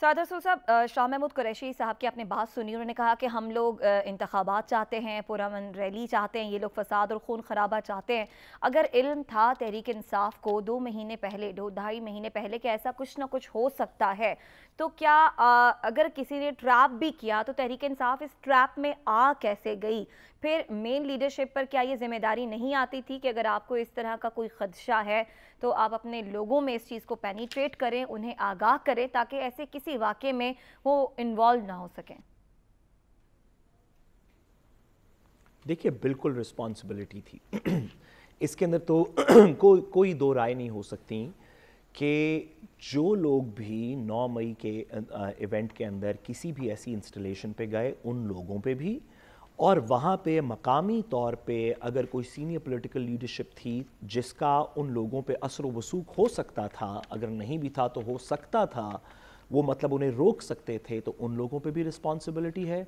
सादर सो साहब शाह महमूद कुरैशी साहब की आपने बात सुनी उन्होंने कहा कि हम लोग इंतबात चाहते हैं पुरान रैली चाहते हैं ये लोग फसाद और खून खराबा चाहते हैं अगर इल्म था तहरीक इंसाफ को दो महीने पहले दो ढाई महीने पहले कि ऐसा कुछ ना कुछ हो सकता है तो क्या आ, अगर किसी ने ट्रैप भी किया तो तहरीक इंसाफ इस ट्रैप में आ कैसे गई फिर मेन लीडरशिप पर क्या ये जिम्मेदारी नहीं आती थी कि अगर आपको इस तरह का कोई खदशा है तो आप अपने लोगों में इस चीज़ को पेनीट्रेट करें उन्हें आगाह करें ताकि ऐसे किसी किसी वाक्य में वो इन्वॉल्व ना हो सकें देखिए बिल्कुल रिस्पॉन्सिबिलिटी थी इसके अंदर तो को, कोई दो राय नहीं हो सकती कि जो लोग भी 9 मई के इवेंट के अंदर किसी भी ऐसी इंस्टॉलेशन पे गए उन लोगों पे भी और वहाँ पे मकामी तौर पे अगर कोई सीनियर पॉलिटिकल लीडरशिप थी जिसका उन लोगों पे असर वसूख हो सकता था अगर नहीं भी था तो हो सकता था वो मतलब उन्हें रोक सकते थे तो उन लोगों पे भी रिस्पॉन्सिबिलिटी है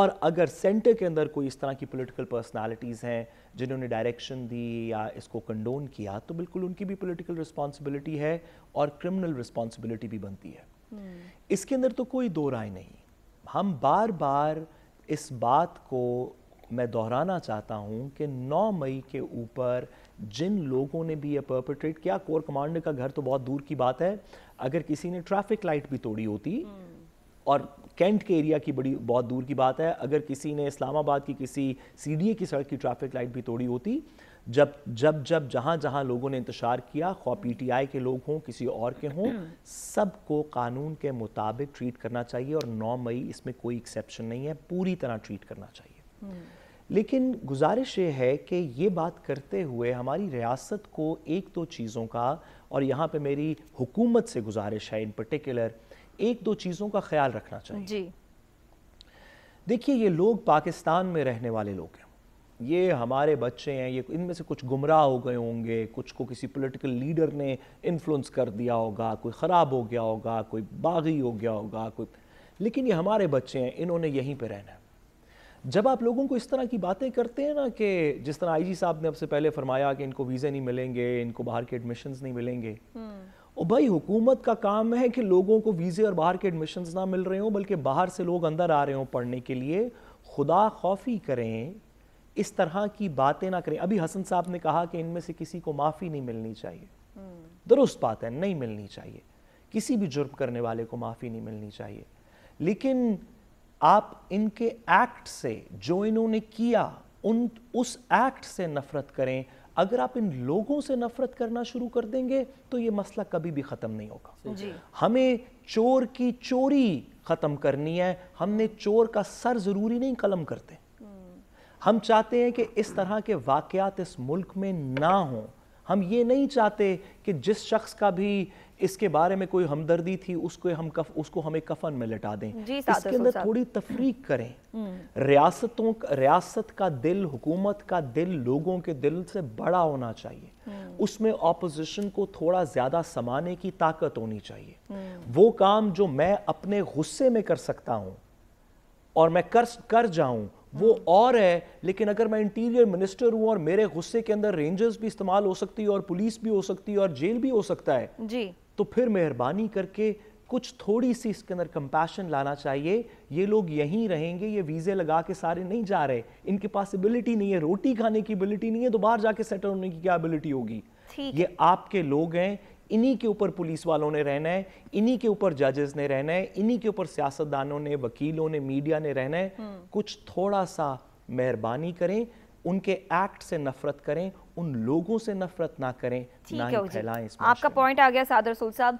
और अगर सेंटर के अंदर कोई इस तरह की पॉलिटिकल पर्सनालिटीज़ हैं जिन्होंने डायरेक्शन दी या इसको कंडोन किया तो बिल्कुल उनकी भी पॉलिटिकल रिस्पॉन्सिबिलिटी है और क्रिमिनल रिस्पॉन्सिबिलिटी भी बनती है हम्म। इसके अंदर तो कोई दो राय नहीं हम बार बार इस बात को मैं दोहराना चाहता हूं कि 9 मई के ऊपर जिन लोगों ने भी ये परपेट्रेट किया कोर कमांडर का घर तो बहुत दूर की बात है अगर किसी ने ट्रैफिक लाइट भी तोड़ी होती हम्म। और कैंट के एरिया की बड़ी बहुत दूर की बात है अगर किसी ने इस्लामाबाद की किसी सी की सड़क की ट्रैफिक लाइट भी तोड़ी होती जब जब जब जहाँ जहाँ लोगों ने इंतजार किया टी आई के लोग हों किसी और के हों सबको कानून के मुताबिक ट्रीट करना चाहिए और 9 मई इसमें कोई एक्सेप्शन नहीं है पूरी तरह ट्रीट करना चाहिए हम्म। लेकिन गुजारिश ये है कि ये बात करते हुए हमारी रियासत को एक दो चीज़ों का और यहाँ पे मेरी हुकूमत से गुजारिश है इन पर्टिकुलर एक दो चीज़ों का ख्याल रखना चाहिए जी देखिए ये लोग पाकिस्तान में रहने वाले लोग हैं ये हमारे बच्चे हैं ये इनमें से कुछ गुमराह हो गए होंगे कुछ को किसी पॉलिटिकल लीडर ने इन्फ्लुएंस कर दिया होगा कोई ख़राब हो गया होगा कोई बागी हो गया होगा कोई लेकिन ये हमारे बच्चे हैं इन्होंने यहीं पर रहना है जब आप लोगों को इस तरह की बातें करते हैं ना कि जिस तरह आईजी साहब ने आपसे पहले फरमाया कि इनको वीज़े नहीं मिलेंगे इनको बाहर के एडमिशन नहीं मिलेंगे और हम्म। भाई हुकूमत का काम है कि लोगों को वीज़े और बाहर के एडमिशन ना मिल रहे हों बल्कि बाहर से लोग अंदर आ रहे हों पढ़ने के लिए खुदा खौफी करें इस तरह की बातें ना करें अभी हसन साहब ने कहा कि इनमें से किसी को माफ़ी नहीं मिलनी चाहिए हम्म। दुरुस्त बात है नहीं मिलनी चाहिए किसी भी जुर्म करने वाले को माफ़ी नहीं मिलनी चाहिए लेकिन आप इनके एक्ट से जो इन्होंने किया उन उस एक्ट से नफरत करें अगर आप इन लोगों से नफरत करना शुरू कर देंगे तो ये मसला कभी भी ख़त्म नहीं होगा हमें चोर की चोरी ख़त्म करनी है हमने चोर का सर ज़रूरी नहीं कलम करते हम्म। हम चाहते हैं कि इस तरह के वाकयात इस मुल्क में ना हों हम ये नहीं चाहते कि जिस शख्स का भी इसके बारे में कोई हमदर्दी थी उसको हम कफ उसको हमें कफन में लटा दें इसके अंदर थोड़ी तफरीक करें हम्म। रियासतों रियासत का दिल हुकूमत का दिल लोगों के दिल से बड़ा होना चाहिए हम्म। उसमें ऑपोजिशन को थोड़ा ज़्यादा समाने की ताकत होनी चाहिए हम्म। वो काम जो मैं अपने गुस्से में कर सकता हूँ और मैं कर कर जाऊं वो और है लेकिन अगर मैं इंटीरियर मिनिस्टर हूं और मेरे गुस्से के अंदर रेंजर्स भी इस्तेमाल हो सकती है और पुलिस भी हो सकती है और जेल भी हो सकता है जी तो फिर मेहरबानी करके कुछ थोड़ी सी इसके अंदर कंपैशन लाना चाहिए ये लोग यहीं रहेंगे ये वीज़े लगा के सारे नहीं जा रहे इनके पास एबिलिटी नहीं है रोटी खाने की एबिलिटी नहीं है तो बाहर जाके सेटल होने की क्या एबिलिटी होगी ये आपके लोग हैं इन्हीं के ऊपर पुलिस वालों ने रहना है इन्हीं के ऊपर जजेस ने रहना है इन्हीं के ऊपर सियासतदानों ने वकीलों ने मीडिया ने रहना है हम्म। कुछ थोड़ा सा मेहरबानी करें उनके एक्ट से नफरत करें उन लोगों से नफरत ना करें ना ही फैलाएं आपका पॉइंट आ गया सादर सुल साहब